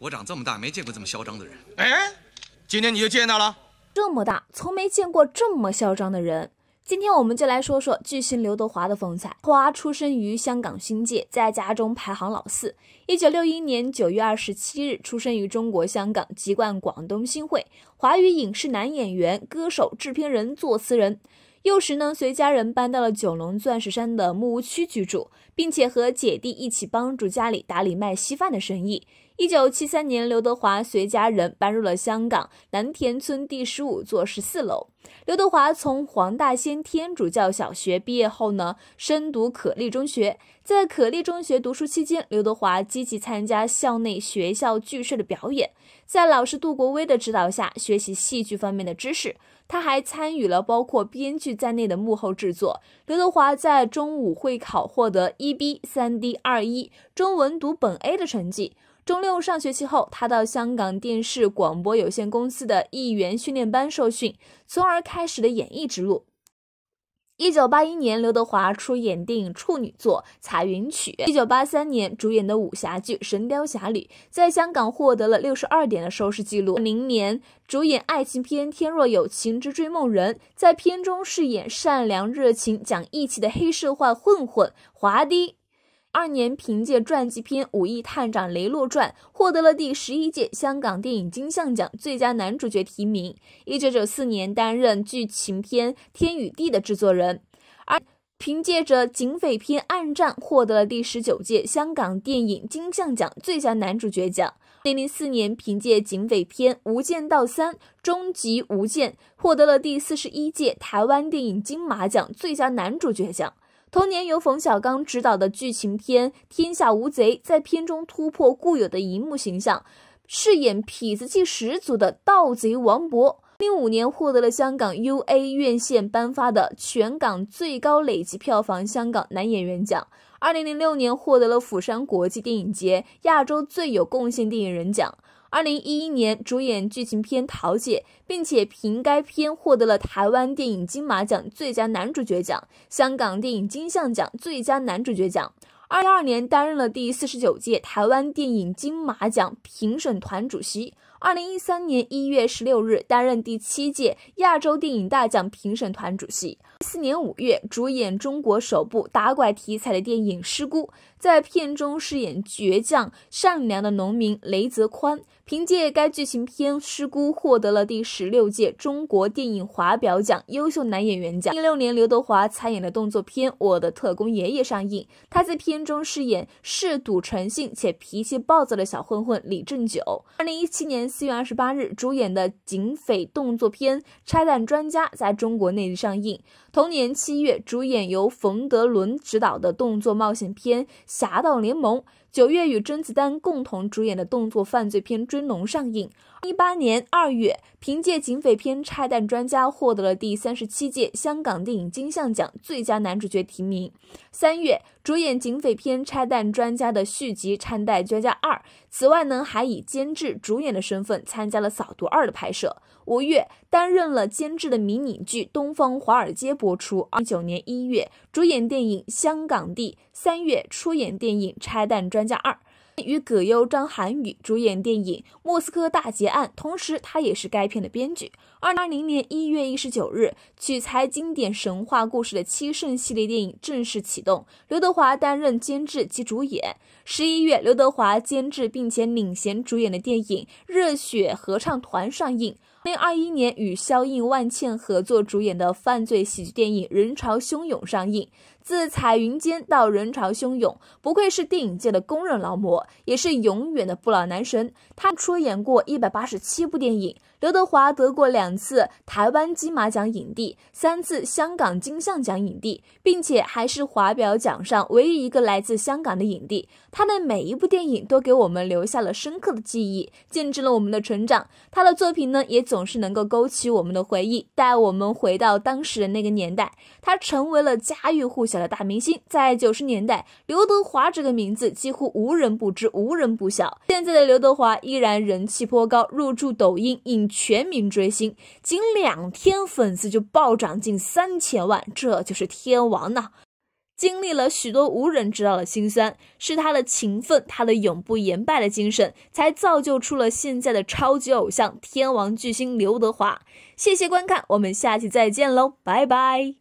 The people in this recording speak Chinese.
我长这么大没见过这么嚣张的人，哎，今天你就见到了。这么大从没见过这么嚣张的人，今天我们就来说说巨星刘德华的风采。华出生于香港新界，在家中排行老四。一九六一年九月二十七日出生于中国香港，籍贯广东新会，华语影视男演员、歌手、制片人、作词人。幼时呢，随家人搬到了九龙钻石山的木屋区居住，并且和姐弟一起帮助家里打理卖稀饭的生意。一九七三年，刘德华随家人搬入了香港南田村第十五座十四楼。刘德华从黄大仙天主教小学毕业后呢，深读可立中学。在可立中学读书期间，刘德华积极参加校内学校剧社的表演，在老师杜国威的指导下学习戏剧方面的知识。他还参与了包括编剧。在内的幕后制作。刘德华在中午会考获得一 B 三 D 二一中文读本 A 的成绩。中六上学期后，他到香港电视广播有限公司的艺员训练班受训，从而开始了演艺之路。一九八一年，刘德华出演电影处女作《彩云曲》。一九八三年主演的武侠剧《神雕侠侣》在香港获得了六十二点的收视记录。明年主演爱情片《天若有情之追梦人》，在片中饰演善良、热情、讲义气的黑社会混混华迪。二年凭借传记片《武义探长雷洛传》获得了第十一届香港电影金像奖最佳男主角提名。一九九四年担任剧情片《天与地》的制作人，而凭借着警匪片《暗战》获得了第十九届香港电影金像奖最佳男主角奖。零零四年凭借警匪片《无间道三：终极无间》获得了第四十一届台湾电影金马奖最佳男主角奖。同年，由冯小刚执导的剧情片《天下无贼》在片中突破固有的荧幕形象，饰演痞子气十足的盗贼王博。零五年获得了香港 UA 院线颁发的全港最高累计票房香港男演员奖。二零零六年获得了釜山国际电影节亚洲最有贡献电影人奖。二零一一年，主演剧情片《桃姐》，并且凭该片获得了台湾电影金马奖最佳男主角奖、香港电影金像奖最佳男主角奖。二零二年，担任了第四十九届台湾电影金马奖评审团主席。二零一三年一月十六日，担任第七届亚洲电影大奖评审团主席。一四年五月，主演中国首部打拐题材的电影《失姑》，在片中饰演倔强善良的农民雷泽宽。凭借该剧情片《师姑》，获得了第十六届中国电影华表奖优秀男演员奖。一六年，刘德华参演的动作片《我的特工爷爷》上映，他在片中饰演嗜赌成性且脾气暴躁的小混混李正九。二零一七年。四月二十八日，主演的警匪动作片《拆弹专家》在中国内地上映。同年七月，主演由冯德伦执导的动作冒险片《侠盗联盟》。九月与甄子丹共同主演的动作犯罪片《追龙》上映。一八年二月，凭借警匪片《拆弹专家》获得了第三十七届香港电影金像奖最佳男主角提名。三月，主演警匪片《拆弹专家》的续集《拆弹专家二》。此外呢，还以监制主演的身份参加了《扫毒二》的拍摄。五月，担任了监制的迷你剧《东方华尔街》播出。二九年一月，主演电影《香港地》。三月，出演电影《拆弹专家二》，与葛优、张涵予主演电影《莫斯科大劫案》，同时他也是该片的编剧。二零二零年一月一十九日，取材经典神话故事的《七圣》系列电影正式启动，刘德华担任监制及主演。十一月，刘德华监制并且领衔主演的电影《热血合唱团》上映。零二一年，与肖映、万茜合作主演的犯罪喜剧电影《人潮汹涌》上映。自《彩云间》到《人潮汹涌》，不愧是电影界的公认劳模，也是永远的不老男神。他出演过一百八十七部电影。刘德华得过两次台湾金马奖影帝，三次香港金像奖影帝，并且还是华表奖上唯一一个来自香港的影帝。他的每一部电影都给我们留下了深刻的记忆，见证了我们的成长。他的作品呢，也总是能够勾起我们的回忆，带我们回到当时的那个年代。他成为了家喻户晓的大明星。在九十年代，刘德华这个名字几乎无人不知，无人不晓。现在的刘德华依然人气颇高，入驻抖音影。全民追星，仅两天粉丝就暴涨近三千万，这就是天王呐！经历了许多无人知道的辛酸，是他的勤奋，他的永不言败的精神，才造就出了现在的超级偶像天王巨星刘德华。谢谢观看，我们下期再见喽，拜拜。